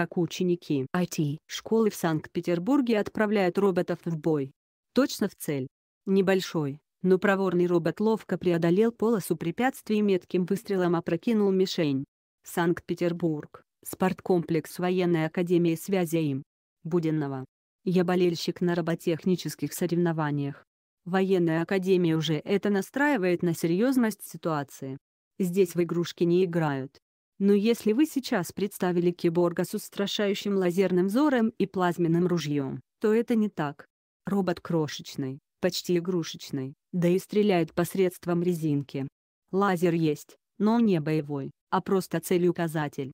как ученики IT-школы в Санкт-Петербурге отправляют роботов в бой. Точно в цель. Небольшой, но проворный робот ловко преодолел полосу препятствий метким выстрелом опрокинул мишень. Санкт-Петербург, спорткомплекс военной академии связи им. Буденного. Я болельщик на роботехнических соревнованиях. Военная академия уже это настраивает на серьезность ситуации. Здесь в игрушки не играют. Но если вы сейчас представили киборга с устрашающим лазерным взором и плазменным ружьем, то это не так. Робот крошечный, почти игрушечный, да и стреляет посредством резинки. Лазер есть, но не боевой, а просто целеуказатель.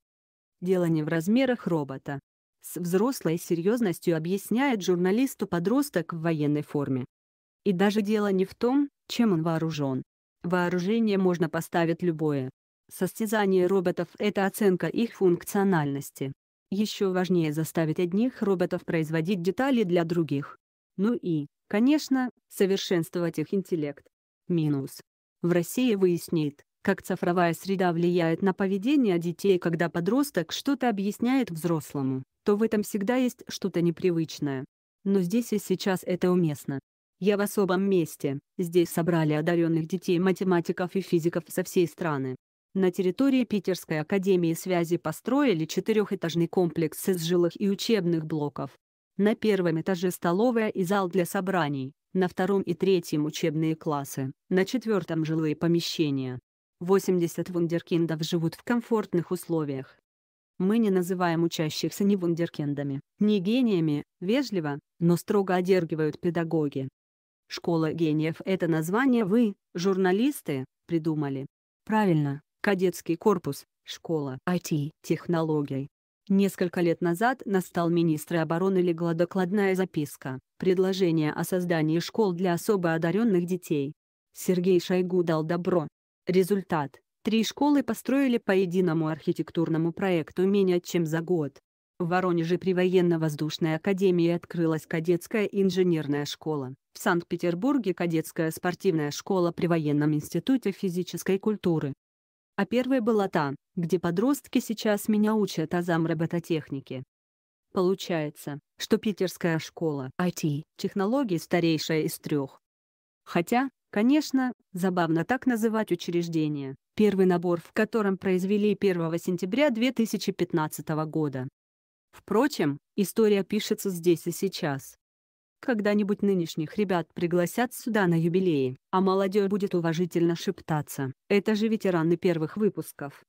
Дело не в размерах робота. С взрослой серьезностью объясняет журналисту подросток в военной форме. И даже дело не в том, чем он вооружен. Вооружение можно поставить любое, Состязание роботов — это оценка их функциональности. Еще важнее заставить одних роботов производить детали для других. Ну и, конечно, совершенствовать их интеллект. Минус. В России выяснит, как цифровая среда влияет на поведение детей, когда подросток что-то объясняет взрослому, то в этом всегда есть что-то непривычное. Но здесь и сейчас это уместно. Я в особом месте, здесь собрали одаренных детей математиков и физиков со всей страны. На территории Питерской академии связи построили четырехэтажный комплекс из жилых и учебных блоков. На первом этаже столовая и зал для собраний, на втором и третьем учебные классы, на четвертом жилые помещения. 80 вундеркиндов живут в комфортных условиях. Мы не называем учащихся ни вундеркиндами, ни гениями, вежливо, но строго одергивают педагоги. Школа гениев — это название вы, журналисты, придумали. Правильно, кадетский корпус, школа IT-технологий. Несколько лет назад на стол министра обороны легла докладная записка «Предложение о создании школ для особо одаренных детей». Сергей Шойгу дал добро. Результат – три школы построили по единому архитектурному проекту менее чем за год. В Воронеже при военно-воздушной академии открылась кадетская инженерная школа, в Санкт-Петербурге кадетская спортивная школа при военном институте физической культуры, а первая была та, где подростки сейчас меня учат азам робототехники. Получается, что питерская школа IT технологий старейшая из трех. Хотя, конечно, забавно так называть учреждение, первый набор в котором произвели 1 сентября 2015 года. Впрочем, история пишется здесь и сейчас когда-нибудь нынешних ребят пригласят сюда на юбилеи, а молодежь будет уважительно шептаться. Это же ветераны первых выпусков.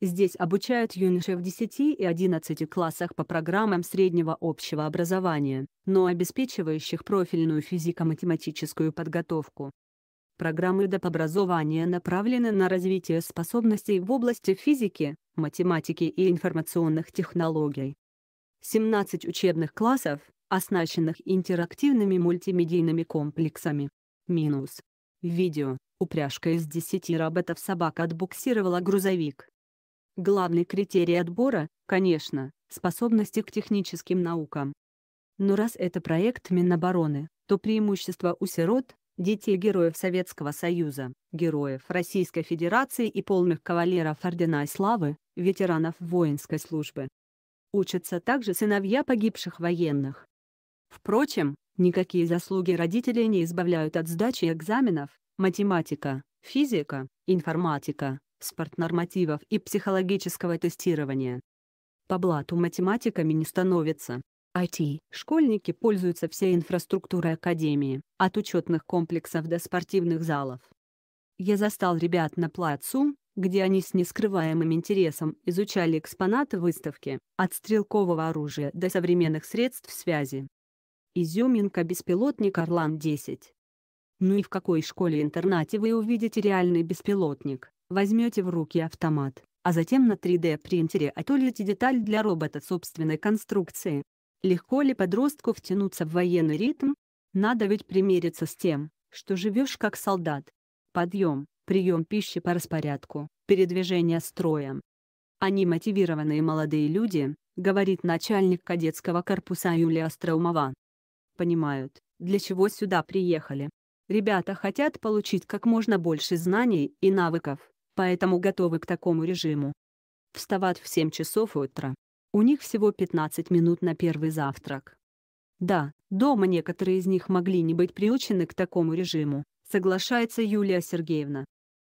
Здесь обучают юношей в 10 и 11 классах по программам среднего общего образования, но обеспечивающих профильную физико-математическую подготовку. Программы доп. образования направлены на развитие способностей в области физики, математики и информационных технологий. 17 учебных классов, оснащенных интерактивными мультимедийными комплексами. Минус. Видео. Упряжка из 10 роботов собак отбуксировала грузовик. Главный критерий отбора, конечно, способности к техническим наукам. Но раз это проект Минобороны, то преимущество у сирот, детей героев Советского Союза, героев Российской Федерации и полных кавалеров Ордена и Славы, ветеранов воинской службы. Учатся также сыновья погибших военных, Впрочем, никакие заслуги родителей не избавляют от сдачи экзаменов, математика, физика, информатика, спортнормативов и психологического тестирования. По блату математиками не становится. IT. Школьники пользуются всей инфраструктурой академии, от учетных комплексов до спортивных залов. Я застал ребят на плацу, где они с нескрываемым интересом изучали экспонаты выставки, от стрелкового оружия до современных средств связи. Изюминка беспилотник «Орлан-10». Ну и в какой школе-интернате вы увидите реальный беспилотник, возьмете в руки автомат, а затем на 3D-принтере отолите деталь для робота собственной конструкции. Легко ли подростку втянуться в военный ритм? Надо ведь примериться с тем, что живешь как солдат. Подъем, прием пищи по распорядку, передвижение строем. Они мотивированные молодые люди, говорит начальник кадетского корпуса Юлия Остроумова понимают, для чего сюда приехали. Ребята хотят получить как можно больше знаний и навыков, поэтому готовы к такому режиму. Вставать в 7 часов утра. У них всего 15 минут на первый завтрак. Да, дома некоторые из них могли не быть приучены к такому режиму, соглашается Юлия Сергеевна.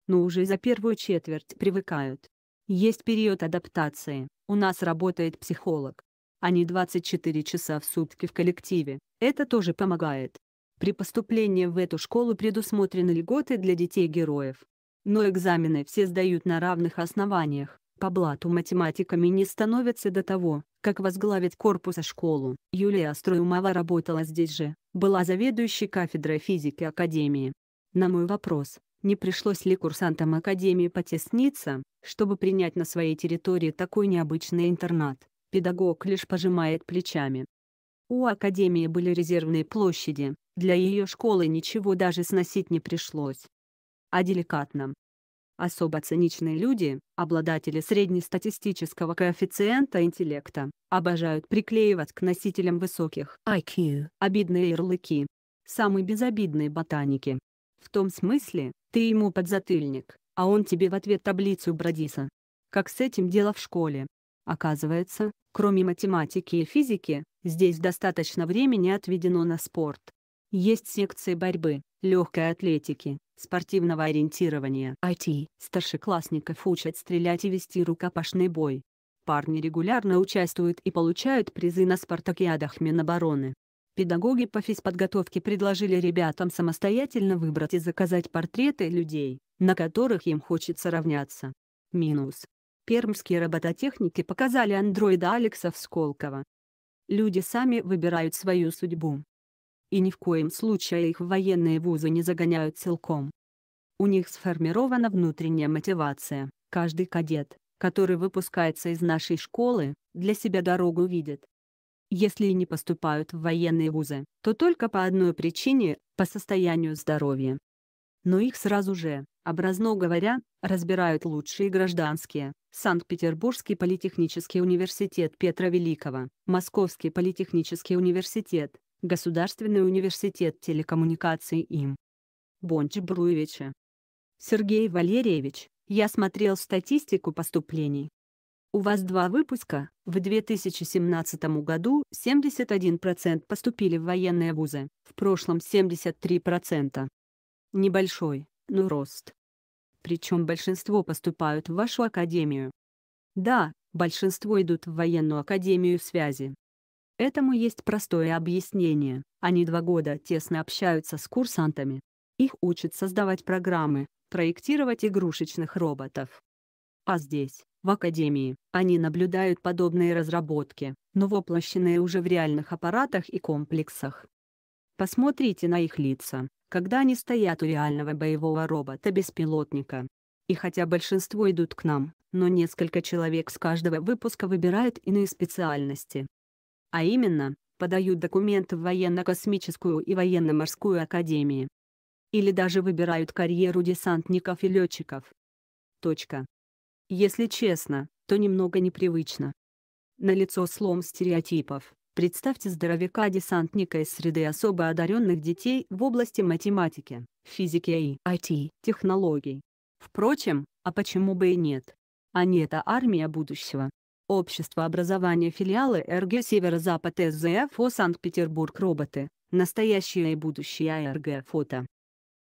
Но уже за первую четверть привыкают. Есть период адаптации, у нас работает психолог, а не 24 часа в сутки в коллективе. Это тоже помогает. При поступлении в эту школу предусмотрены льготы для детей-героев. Но экзамены все сдают на равных основаниях. По блату математиками не становятся до того, как возглавить корпуса школу. Юлия Струймова работала здесь же, была заведующей кафедрой физики Академии. На мой вопрос, не пришлось ли курсантам Академии потесниться, чтобы принять на своей территории такой необычный интернат, педагог лишь пожимает плечами. У Академии были резервные площади, для ее школы ничего даже сносить не пришлось. А деликатно. Особо циничные люди, обладатели среднестатистического коэффициента интеллекта, обожают приклеивать к носителям высоких IQ обидные ярлыки. Самые безобидные ботаники. В том смысле, ты ему подзатыльник, а он тебе в ответ таблицу Бродиса. Как с этим дело в школе. Оказывается, кроме математики и физики, здесь достаточно времени отведено на спорт. Есть секции борьбы, легкой атлетики, спортивного ориентирования, IT. Старшеклассников учат стрелять и вести рукопашный бой. Парни регулярно участвуют и получают призы на спартакиадах Минобороны. Педагоги по физподготовке предложили ребятам самостоятельно выбрать и заказать портреты людей, на которых им хочется равняться. Минус. Пермские робототехники показали андроида Алекса Всколкова. Люди сами выбирают свою судьбу. И ни в коем случае их в военные вузы не загоняют целком. У них сформирована внутренняя мотивация. Каждый кадет, который выпускается из нашей школы, для себя дорогу видит. Если и не поступают в военные вузы, то только по одной причине – по состоянию здоровья. Но их сразу же, Образно говоря, разбирают лучшие гражданские. Санкт-Петербургский политехнический университет Петра Великого, Московский политехнический университет, Государственный университет телекоммуникаций им. Бонч Бруевича. Сергей Валерьевич, я смотрел статистику поступлений. У вас два выпуска, в 2017 году 71% поступили в военные вузы, в прошлом 73%. Небольшой, но рост. Причем большинство поступают в вашу академию. Да, большинство идут в военную академию связи. Этому есть простое объяснение. Они два года тесно общаются с курсантами. Их учат создавать программы, проектировать игрушечных роботов. А здесь, в Академии, они наблюдают подобные разработки, но воплощенные уже в реальных аппаратах и комплексах. Посмотрите на их лица когда они стоят у реального боевого робота-беспилотника. И хотя большинство идут к нам, но несколько человек с каждого выпуска выбирают иные специальности. А именно, подают документы в военно-космическую и военно-морскую академии. Или даже выбирают карьеру десантников и летчиков. Точка. Если честно, то немного непривычно. Налицо слом стереотипов. Представьте здоровяка-десантника из среды особо одаренных детей в области математики, физики и IT, технологий. Впрочем, а почему бы и нет? Они а это армия будущего. Общество образования филиалы РГ Северо-Запад СЗФО Санкт-Петербург Роботы. Настоящее и будущее РГ Фото.